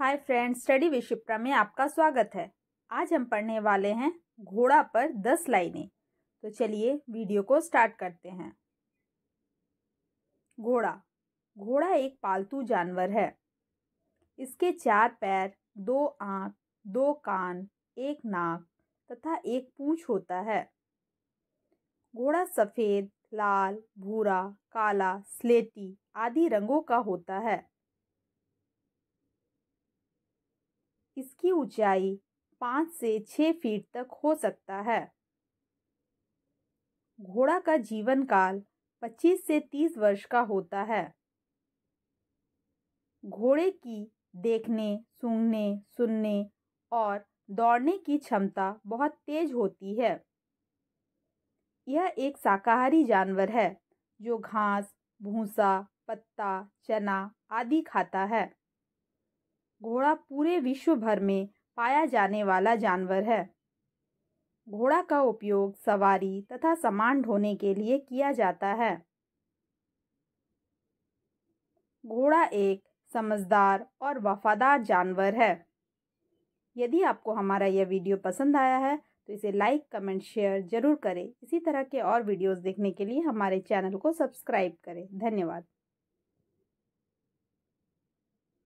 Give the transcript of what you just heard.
hi friends study with में आपका स्वागत है आज हम पढ़ने वाले हैं घोड़ा पर दस लाइनें तो चलिए वीडियो को स्टार्ट करते हैं घोड़ा घोड़ा एक पालतू जानवर है इसके चार पैर दो आँख दो कान एक नाक तथा एक पूंछ होता है घोड़ा सफ़ेद लाल भूरा काला स्लेटी आदि रंगों का होता है इसकी ऊंचाई पाँच से छः फीट तक हो सकता है घोड़ा का जीवन काल पच्चीस से तीस वर्ष का होता है घोड़े की देखने सूंघने सुनने और दौड़ने की क्षमता बहुत तेज होती है यह एक शाकाहारी जानवर है जो घास भूसा पत्ता चना आदि खाता है घोड़ा पूरे विश्व भर में पाया जाने वाला जानवर है घोड़ा का उपयोग सवारी तथा सामान ढोने के लिए किया जाता है घोड़ा एक समझदार और वफादार जानवर है यदि आपको हमारा यह वीडियो पसंद आया है तो इसे लाइक कमेंट शेयर ज़रूर करें इसी तरह के और वीडियोस देखने के लिए हमारे चैनल को सब्सक्राइब करें धन्यवाद